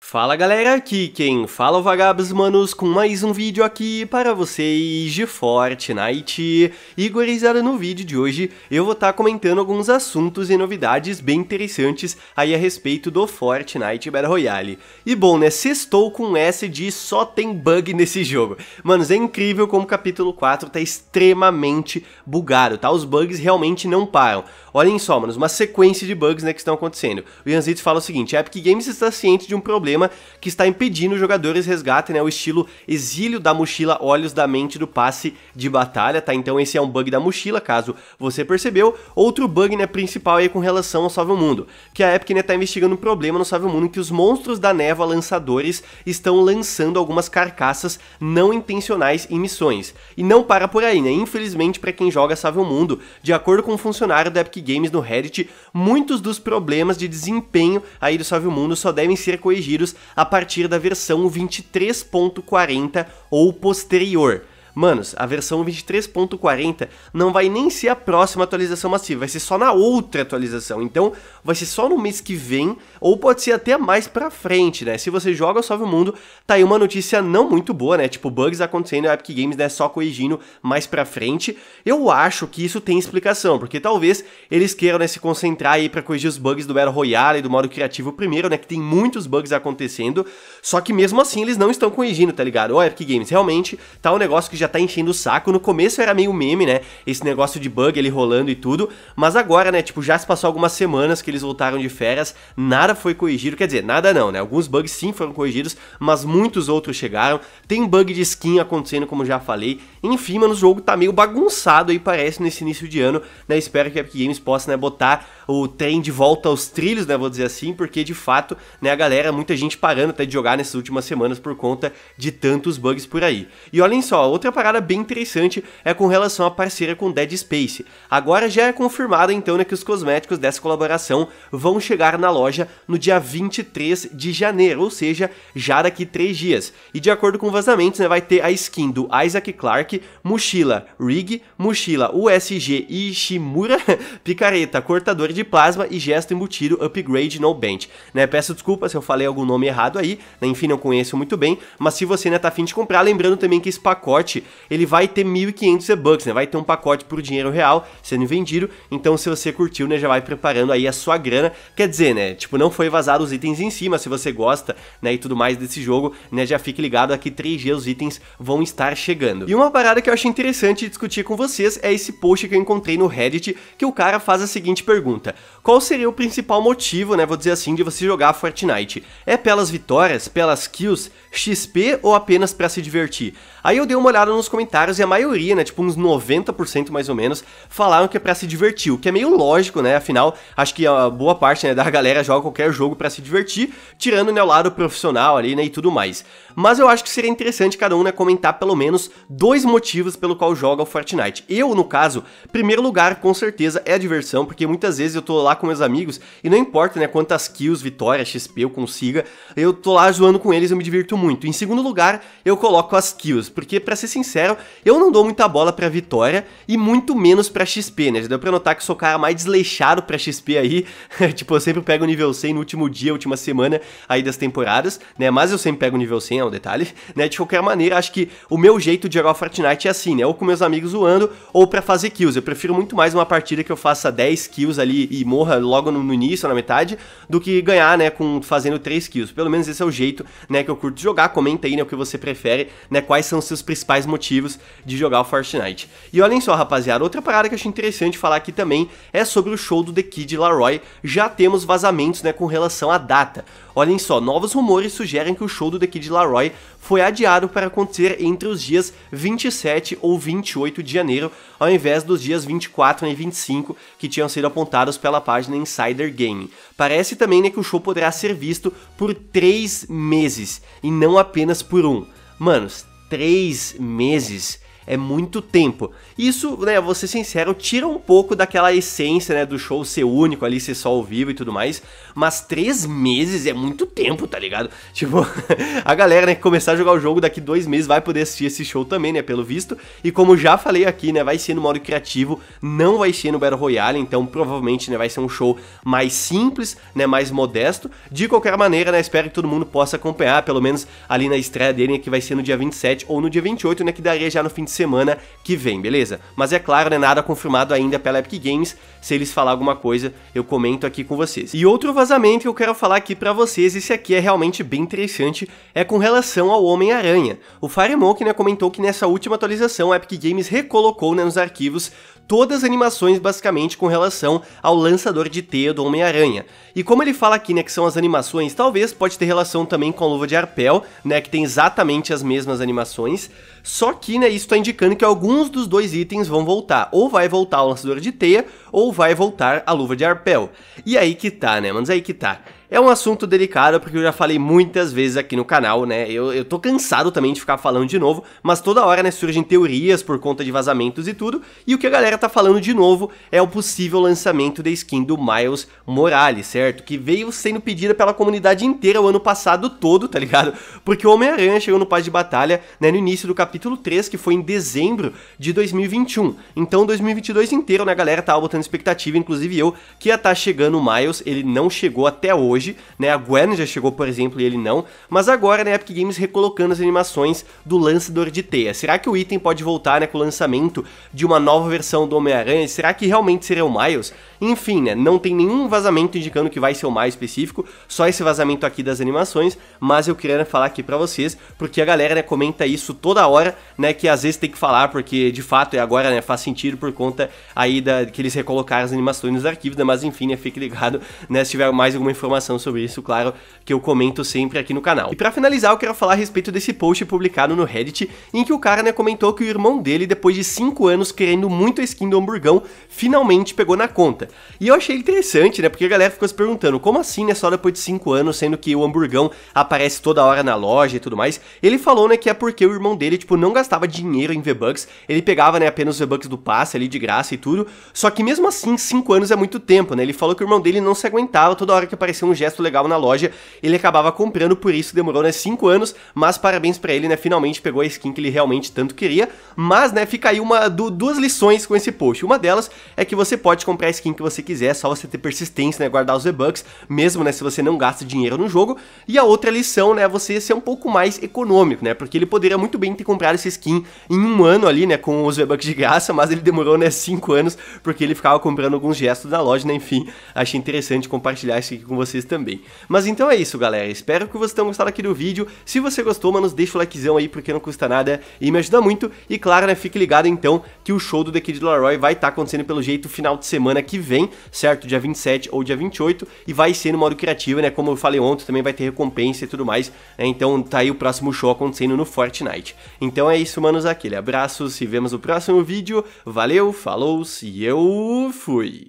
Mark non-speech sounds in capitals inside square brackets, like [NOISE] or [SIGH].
Fala galera, aqui quem fala é o Vagabos Manos com mais um vídeo aqui para vocês de Fortnite. E no vídeo de hoje eu vou estar tá comentando alguns assuntos e novidades bem interessantes aí a respeito do Fortnite Battle Royale. E bom né, sextou com S de só tem bug nesse jogo. Manos, é incrível como o capítulo 4 tá extremamente bugado, tá? Os bugs realmente não param. Olhem só, manos, uma sequência de bugs né, que estão acontecendo. O Yanzitz fala o seguinte, a Epic Games está ciente de um problema problema que está impedindo os jogadores resgatem né, o estilo exílio da mochila olhos da mente do passe de batalha, tá? Então esse é um bug da mochila, caso você percebeu. Outro bug né, principal aí com relação ao Salve o Mundo, que a Epic né, tá investigando um problema no Salve o Mundo em que os monstros da névoa lançadores estão lançando algumas carcaças não intencionais em missões. E não para por aí, né? Infelizmente, para quem joga Salve o Mundo, de acordo com um funcionário da Epic Games no Reddit, muitos dos problemas de desempenho aí do Salve o Mundo só devem ser corrigidos tiros a partir da versão 23.40 ou posterior. Manos, a versão 23.40 não vai nem ser a próxima atualização massiva, vai ser só na outra atualização. Então, vai ser só no mês que vem, ou pode ser até mais pra frente, né? Se você joga Salve o Mundo, tá aí uma notícia não muito boa, né? Tipo, bugs acontecendo, a Epic Games, né? Só corrigindo mais pra frente. Eu acho que isso tem explicação, porque talvez eles queiram, né, se concentrar aí pra corrigir os bugs do Battle Royale e do modo criativo primeiro, né? Que tem muitos bugs acontecendo, só que mesmo assim eles não estão corrigindo, tá ligado? o Epic Games, realmente tá um negócio que já já tá enchendo o saco. No começo era meio meme, né? Esse negócio de bug, ali rolando e tudo. Mas agora, né? Tipo, já se passou algumas semanas que eles voltaram de férias. Nada foi corrigido. Quer dizer, nada não, né? Alguns bugs sim foram corrigidos, mas muitos outros chegaram. Tem bug de skin acontecendo, como já falei. Enfim, mano, o jogo tá meio bagunçado aí, parece, nesse início de ano. Né? Espero que a Epic Games possa, né, botar o trem de volta aos trilhos, né? Vou dizer assim, porque de fato, né, a galera, muita gente parando até de jogar nessas últimas semanas por conta de tantos bugs por aí. E olhem só, outra parada bem interessante é com relação à parceria com Dead Space. Agora já é confirmado então né, que os cosméticos dessa colaboração vão chegar na loja no dia 23 de janeiro, ou seja, já daqui 3 dias. E de acordo com vazamentos, né, vai ter a skin do Isaac Clarke, mochila Rig, mochila USG Ishimura, [LAUGHS] picareta, cortador de plasma e gesto embutido Upgrade No Bench. Né, peço desculpa se eu falei algum nome errado aí, né, enfim, não conheço muito bem, mas se você né, tá afim de comprar, lembrando também que esse pacote pacote, ele vai ter 1.500 e-bucks, né? Vai ter um pacote por dinheiro real sendo vendido. Então, se você curtiu, né, já vai preparando aí a sua grana. Quer dizer, né, tipo, não foi vazado os itens em cima, se você gosta, né, e tudo mais desse jogo, né, já fique ligado, aqui 3G os itens vão estar chegando. E uma parada que eu achei interessante discutir com vocês é esse post que eu encontrei no Reddit, que o cara faz a seguinte pergunta: Qual seria o principal motivo, né, vou dizer assim, de você jogar Fortnite? É pelas vitórias, pelas kills, XP ou apenas para se divertir? Aí eu dei uma olhada nos comentários e a maioria, né, tipo uns 90% mais ou menos, falaram que é para se divertir, o que é meio lógico, né? Afinal, acho que a boa parte né, da galera joga qualquer jogo para se divertir, tirando né, o lado profissional ali, né, e tudo mais. Mas eu acho que seria interessante cada um né, comentar pelo menos dois motivos pelo qual joga o Fortnite. Eu, no caso, primeiro lugar, com certeza é a diversão, porque muitas vezes eu tô lá com meus amigos e não importa, né, quantas kills, vitórias, XP eu consiga, eu tô lá zoando com eles, eu me divirto muito. Em segundo lugar, eu coloco as kills, porque para ser sincero, eu não dou muita bola pra vitória e muito menos pra XP, né? Já deu pra notar que sou o cara mais desleixado pra XP aí. [LAUGHS] tipo, eu sempre pego o nível 100 no último dia, última semana aí das temporadas, né? Mas eu sempre pego o nível 100, é um detalhe, [LAUGHS] né? De qualquer maneira, acho que o meu jeito de jogar Fortnite é assim, né? Ou com meus amigos zoando ou pra fazer kills. Eu prefiro muito mais uma partida que eu faça 10 kills ali e morra logo no, no início, na metade, do que ganhar, né? Com, fazendo 3 kills. Pelo menos esse é o jeito, né? Que eu curto jogar. Comenta aí, né? O que você prefere, né? Quais são os seus principais mais motivos de jogar o Fortnite. E olhem só, rapaziada, outra parada que eu achei interessante falar aqui também é sobre o show do The Kid Laroi. Já temos vazamentos né, com relação à data. Olhem só, novos rumores sugerem que o show do The Kid Laroi foi adiado para acontecer entre os dias 27 ou 28 de janeiro, ao invés dos dias 24 e 25 que tinham sido apontados pela página Insider Game. Parece também né, que o show poderá ser visto por três meses e não apenas por um. Manos, três meses é muito tempo. Isso, né, vou ser sincero, tira um pouco daquela essência, né, do show ser único ali, ser só ao vivo e tudo mais, mas três meses é muito tempo, tá ligado? [LAUGHS] Tipo, a galera, né, que começar a jogar o jogo daqui dois meses vai poder assistir esse show também, né, pelo visto, e como já falei aqui, né, vai ser no modo criativo, não vai ser no Battle Royale, então provavelmente, né, vai ser um show mais simples, né, mais modesto, de qualquer maneira, né, espero que todo mundo possa acompanhar, pelo menos ali na estreia dele, né, que vai ser no dia 27 ou no dia 28, né, que daria já no fim de semana que vem, beleza? Mas é claro, não é nada confirmado ainda pela Epic Games, se eles falar alguma coisa, eu comento aqui com vocês. E outro vazamento que eu quero falar aqui para vocês, esse aqui é realmente bem interessante, é com relação ao Homem-Aranha. O Firemonk, né, comentou que nessa última atualização a Epic Games recolocou né, nos arquivos todas as animações basicamente com relação ao lançador de teia do Homem-Aranha. E como ele fala aqui, né, que são as animações, talvez pode ter relação também com a Luva de Arpel, né, que tem exatamente as mesmas animações, só que, né, isso tá indicando que alguns dos dois itens vão voltar, ou vai voltar o lançador de teia, ou vai voltar a Luva de Arpel. E aí que tá, né, manos, aí que tá. É um assunto delicado porque eu já falei muitas vezes aqui no canal, né? Eu, eu tô cansado também de ficar falando de novo, mas toda hora, né, surgem teorias por conta de vazamentos e tudo, e o que a galera tá falando de novo é o possível lançamento da skin do Miles Morales, certo? Que veio sendo pedida pela comunidade inteira o ano passado todo, tá ligado? Porque o Homem-Aranha chegou no Paz de Batalha, né, no início do capítulo 3, que foi em dezembro de 2021. Então, 2022 inteiro, né, a galera tava botando expectativa, inclusive eu, que ia estar tá chegando o Miles, ele não chegou até hoje hoje, né? A Gwen já chegou, por exemplo, e ele não. Mas agora, né, Epic Games recolocando as animações do lançador de teia. Será que o item pode voltar, né, com o lançamento de uma nova versão do Homem-Aranha? Será que realmente seria o Miles? Enfim, né, não tem nenhum vazamento indicando que vai ser o mais específico, só esse vazamento aqui das animações, mas eu queria né, falar aqui para vocês, porque a galera, né, comenta isso toda hora, né, que às vezes tem que falar, porque de fato é agora, né, faz sentido por conta aí da, que eles recolocaram as animações nos arquivos, né, mas enfim, né, fique ligado, né, se tiver mais alguma informação informação sobre isso, claro, que eu comento sempre aqui no canal. E para finalizar, eu quero falar a respeito desse post publicado no Reddit, em que o cara, né, comentou que o irmão dele, depois de 5 anos querendo muito a skin do hamburgão, finalmente pegou na conta. E eu achei interessante, né, porque a galera ficou se perguntando, como assim, né, só depois de 5 anos, sendo que o hamburgão aparece toda hora na loja e tudo mais? Ele falou, né, que é porque o irmão dele, tipo, não gastava dinheiro em V-Bucks, ele pegava, né, apenas V-Bucks do passe ali de graça e tudo, só que mesmo assim, 5 anos é muito tempo, né, ele falou que o irmão dele não se aguentava toda hora que aparecia um gesto legal na loja, ele acabava comprando, por isso demorou, né, 5 anos, mas parabéns para ele, né, finalmente pegou a skin que ele realmente tanto queria, mas, né, fica aí uma, duas lições com esse post, uma delas é que você pode comprar a skin que você quiser, é só você ter persistência, né, guardar os V-Bucks, mesmo, né, se você não gasta dinheiro no jogo, e a outra lição, né, é você ser um pouco mais econômico, né, porque ele poderia muito bem ter comprado essa skin em um ano ali, né, com os V-Bucks de graça, mas ele demorou, né, 5 anos, porque ele ficava comprando alguns gestos da loja, né, enfim, achei interessante compartilhar isso aqui com vocês também. Mas então é isso, galera. Espero que vocês tenham gostado aqui do vídeo. Se você gostou, mano, deixa o likezão aí, porque não custa nada e me ajuda muito. E claro, né, fique ligado então que o show do The Kid Laroi vai estar tá acontecendo pelo jeito final de semana que vem, certo? Dia 27 ou dia 28. E vai ser no modo criativo, né? Como eu falei ontem, também vai ter recompensa e tudo mais. Né? Então tá aí o próximo show acontecendo no Fortnite. Então é isso, manos. Aquele abraço. Se vemos no próximo vídeo. Valeu, falou e eu fui.